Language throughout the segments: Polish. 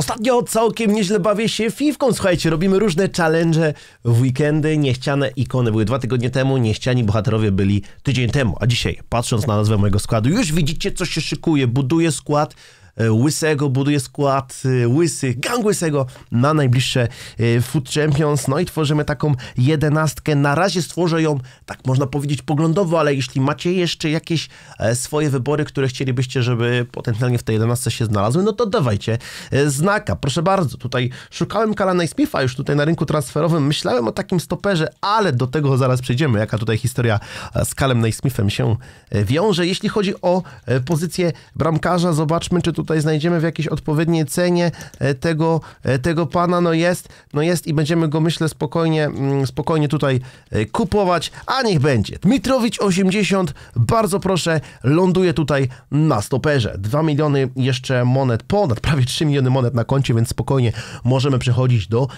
Ostatnio całkiem nieźle bawię się fifką. Słuchajcie, robimy różne challenge w weekendy. Niechciane ikony były dwa tygodnie temu, niechciani bohaterowie byli tydzień temu. A dzisiaj, patrząc na nazwę mojego składu, już widzicie, co się szykuje. Buduję skład E, łysego buduje skład e, Łysy, gang Łysego na najbliższe e, Food Champions. No i tworzymy taką jedenastkę. Na razie stworzę ją, tak można powiedzieć, poglądowo, ale jeśli macie jeszcze jakieś swoje wybory, które chcielibyście, żeby potencjalnie w tej jedenastce się znalazły, no to dawajcie znaka. Proszę bardzo, tutaj szukałem Kalana Smitha już tutaj na rynku transferowym. Myślałem o takim stoperze, ale do tego zaraz przejdziemy, jaka tutaj historia z Kalem Naismithem się wiąże. Jeśli chodzi o pozycję bramkarza, zobaczmy, czy tutaj tutaj znajdziemy w jakiejś odpowiedniej cenie e, tego, e, tego pana, no jest, no jest i będziemy go myślę spokojnie, mm, spokojnie tutaj e, kupować, a niech będzie. Dmitrowicz 80, bardzo proszę, ląduje tutaj na stoperze. 2 miliony jeszcze monet, ponad prawie 3 miliony monet na koncie, więc spokojnie możemy przechodzić do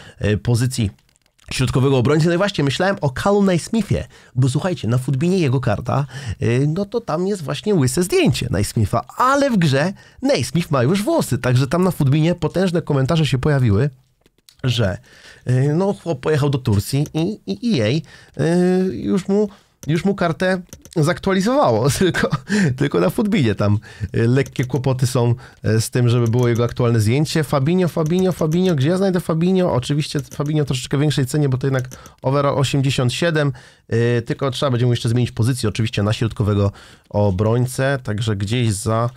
pozycji środkowego obrońcy. No i właśnie myślałem o Calu Smithie, bo słuchajcie, na futbinie jego karta, y, no to tam jest właśnie łyse zdjęcie Naismitha, ale w grze Naismith ma już włosy, także tam na futbinie potężne komentarze się pojawiły że y, no, chłop pojechał do Turcji i, i, i jej y, już mu już mu kartę zaktualizowało, tylko, tylko na Futbinie tam e, lekkie kłopoty są e, z tym, żeby było jego aktualne zdjęcie. Fabinho, Fabinho, Fabinho, gdzie ja znajdę Fabinho? Oczywiście Fabinho troszeczkę większej cenie, bo to jednak overall 87, e, tylko trzeba będzie mu jeszcze zmienić pozycję, oczywiście na środkowego obrońcę, także gdzieś za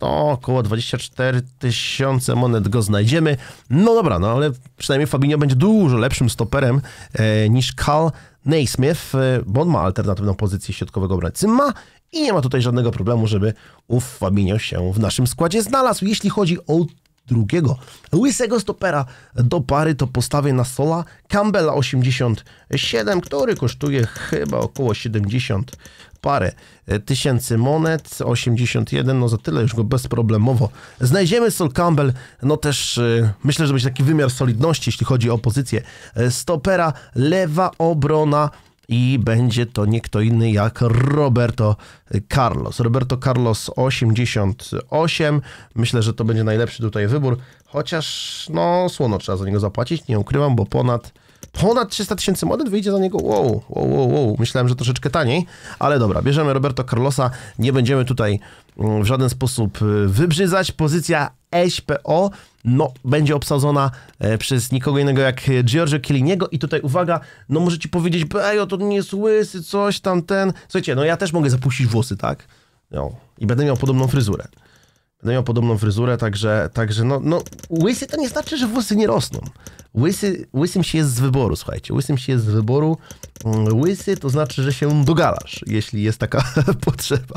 no, około 24 tysiące monet go znajdziemy. No dobra, no ale przynajmniej Fabinho będzie dużo lepszym stoperem niż Kal. Naismith, y, bo on ma alternatywną pozycję środkowego obrońcy. Ma i nie ma tutaj żadnego problemu, żeby ów Fabinho się w naszym składzie znalazł. Jeśli chodzi o drugiego łysego stopera do pary to postawię na Sola Campbella 87, który kosztuje chyba około 70 parę e, tysięcy monet, 81, no za tyle już go bezproblemowo. Znajdziemy Sol Campbell, no też e, myślę, że będzie taki wymiar solidności, jeśli chodzi o pozycję e, stopera, lewa obrona, i będzie to nie kto inny jak Roberto Carlos. Roberto Carlos 88. Myślę, że to będzie najlepszy tutaj wybór, chociaż no słono trzeba za niego zapłacić, nie ukrywam, bo ponad ponad 300 tysięcy monet wyjdzie za niego. Wow, wow, wow, wow. Myślałem, że troszeczkę taniej, ale dobra, bierzemy Roberto Carlosa. Nie będziemy tutaj Mm, w żaden sposób y, wybrzyzać Pozycja EŚPO no, będzie obsadzona e, przez nikogo innego jak e, Giorgio Kieliniego i tutaj uwaga, no możecie powiedzieć, Bejo, to nie jest łysy, coś tam, ten. Słuchajcie, no ja też mogę zapuścić włosy, tak? No, I będę miał podobną fryzurę. Będę no podobną fryzurę, także, także no, no, łysy to nie znaczy, że włosy nie rosną. Łysy, łysym się jest z wyboru, słuchajcie. Łysym się jest z wyboru. Mm, łysy to znaczy, że się dogalasz, jeśli jest taka potrzeba.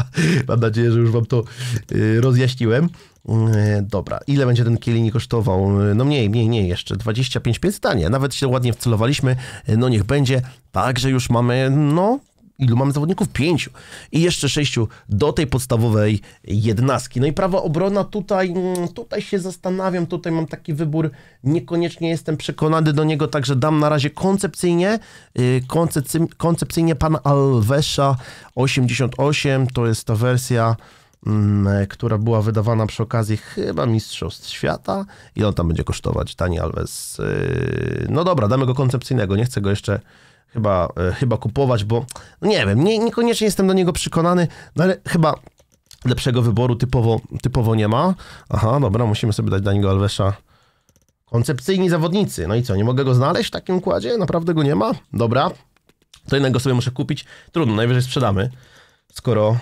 Mam nadzieję, że już wam to y, rozjaśniłem. Mm, dobra, ile będzie ten kielini kosztował? No mniej, mniej, mniej jeszcze. 25 pięć nie. Nawet się ładnie wcelowaliśmy. No niech będzie. Także już mamy, no, ilu mamy zawodników? Pięciu. I jeszcze sześciu do tej podstawowej jednastki. No i prawa obrona tutaj, mm, tutaj się zastanawiam, tutaj mam taki wybór, niekoniecznie jestem przekonany do niego, także dam na razie koncepcyjnie, y, koncepcyjnie pana Alvesa 88, to jest ta wersja mm, która była wydawana przy okazji chyba Mistrzostw Świata. I on tam będzie kosztować? Tani Alves. Y, no dobra, damy go koncepcyjnego, nie chcę go jeszcze chyba, e, chyba kupować, bo no nie wiem, nie, niekoniecznie jestem do niego przekonany, no ale chyba lepszego wyboru typowo, typowo nie ma. Aha, dobra, musimy sobie dać Daniego Alvesa. Koncepcyjni zawodnicy. No i co, nie mogę go znaleźć w takim układzie? Naprawdę go nie ma? Dobra. To innego sobie muszę kupić. Trudno, najwyżej sprzedamy. Skoro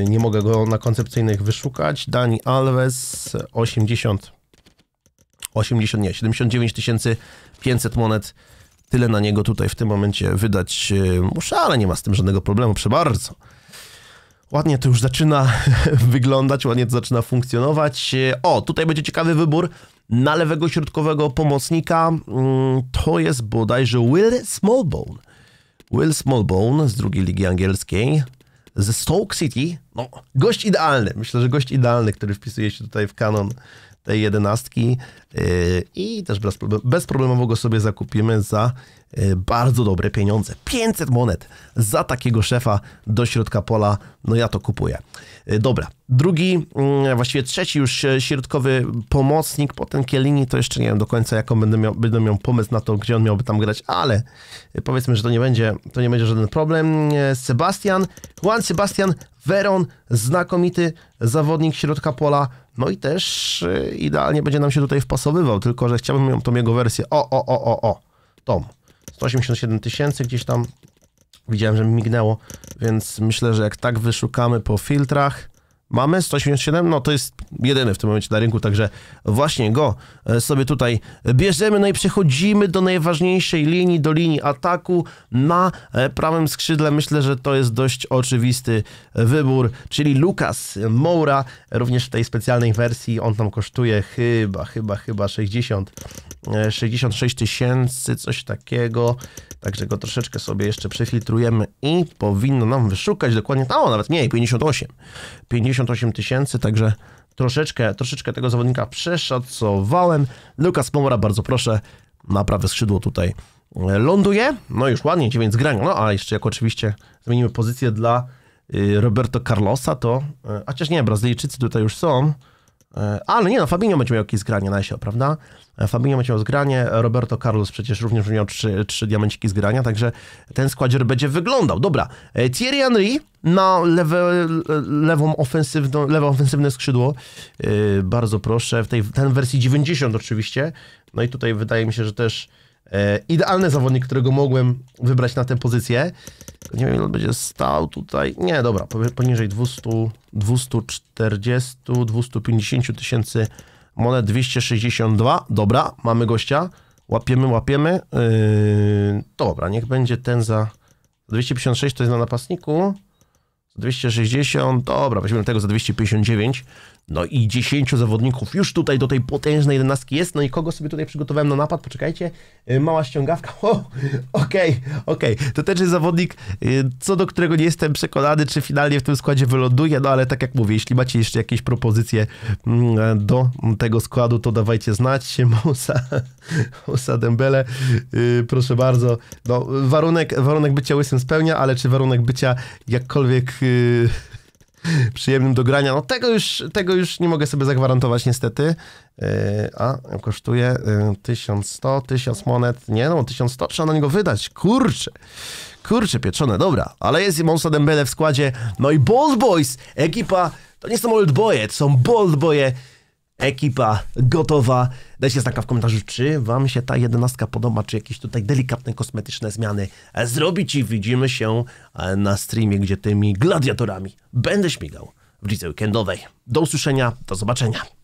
y, nie mogę go na koncepcyjnych wyszukać. Dani Alves 80... 80, nie, 79 500 monet tyle na niego tutaj w tym momencie wydać e, muszę, ale nie ma z tym żadnego problemu, proszę bardzo. Ładnie to już zaczyna wyglądać, ładnie to zaczyna funkcjonować. E, o, tutaj będzie ciekawy wybór na lewego środkowego pomocnika. Mm, to jest bodajże Will Smallbone. Will Smallbone z drugiej ligi angielskiej ze Stoke City. No, gość idealny. Myślę, że gość idealny, który wpisuje się tutaj w kanon tej jedenastki y, i też bezproblemowo go sobie zakupimy za Y, bardzo dobre pieniądze. 500 monet za takiego szefa do środka pola, no ja to kupuję. Y, dobra, drugi, mm, właściwie trzeci już y, środkowy pomocnik, potem Kielini, to jeszcze nie wiem do końca jaką będę miał, będę miał pomysł na to, gdzie on miałby tam grać, ale powiedzmy, że to nie będzie, to nie będzie żaden problem. Sebastian, Juan Sebastian Veron, znakomity zawodnik środka pola, no i też idealnie będzie nam się tutaj wpasowywał, tylko że chciałbym tą jego wersję, o, o, o, o, o, Tom. 187 tysięcy gdzieś tam widziałem, że mi mignęło, więc myślę, że jak tak wyszukamy po filtrach, mamy 187, no to jest jedyny w tym momencie na rynku, także właśnie go e, sobie tutaj bierzemy, no i przechodzimy do najważniejszej linii, do linii ataku na e, prawym skrzydle, myślę, że to jest dość oczywisty e, wybór, czyli Lukas Moura, również w tej specjalnej wersji, on tam kosztuje chyba, chyba, chyba 60 66 e, tysięcy, coś takiego. Także go troszeczkę sobie jeszcze przefiltrujemy i powinno nam wyszukać dokładnie, a o, nawet mniej, 58. 58 tysięcy, także troszeczkę, troszeczkę tego zawodnika przeszacowałem. Lukas Pomora, bardzo proszę, na prawe skrzydło tutaj e, ląduje. No już ładnie, 9 zgrań. No a jeszcze jak oczywiście zmienimy pozycję dla y, Roberto Carlosa, to... A e, chociaż nie, Brazylijczycy tutaj już są. E, ale nie no, Fabinho będzie miał jakieś zgranie na SEO, prawda? E, Fabinho będzie miał zgranie, Roberto Carlos przecież również miał trzy, trzy diamenciki zgrania, także ten składzier będzie wyglądał. Dobra, e, Thierry Henry na lewe, lewą ofensywną, lewe ofensywne skrzydło. Bardzo proszę, w tej ten wersji 90 oczywiście. No i tutaj wydaje mi się, że też idealny zawodnik, którego mogłem wybrać na tę pozycję. Nie wiem, ile będzie stał tutaj. Nie, dobra, poniżej 200, 240, 250 tysięcy monet, 262. Dobra, mamy gościa. Łapiemy, łapiemy. Yy, dobra, niech będzie ten za 256, to jest na napastniku. 260, dobra, weźmiemy tego za 259. No i 10 zawodników już tutaj do tej potężnej jedenastki jest. No i kogo sobie tutaj przygotowałem na napad? Poczekajcie. Y, mała ściągawka. Okej, okej. Okay, okay. To też jest zawodnik, y, co do którego nie jestem przekonany, czy finalnie w tym składzie wyląduje. No ale tak jak mówię, jeśli macie jeszcze jakieś propozycje mm, e, do tego składu, to dawajcie znać. Moussa, Moussa Dembele. Y, proszę bardzo. No, warunek, warunek bycia łysym spełnia, ale czy warunek bycia jakkolwiek przyjemnym do grania. No tego już, tego już nie mogę sobie zagwarantować niestety. E, a, kosztuje 1100, e, 1000 monet. Nie no, 1100 trzeba na niego wydać. Kurczę. Kurczę, pieczone, dobra. Ale jest i Monsa Dembele w składzie. No i Bold Boys, ekipa, to nie są Old Boye, to są Bold Boye Ekipa gotowa. Dajcie znaka w komentarzu, czy wam się ta jedenastka podoba, czy jakieś tutaj delikatne, kosmetyczne zmiany zrobić i widzimy się e, na streamie, gdzie tymi gladiatorami będę śmigał w lidze weekendowej. Do usłyszenia, do zobaczenia.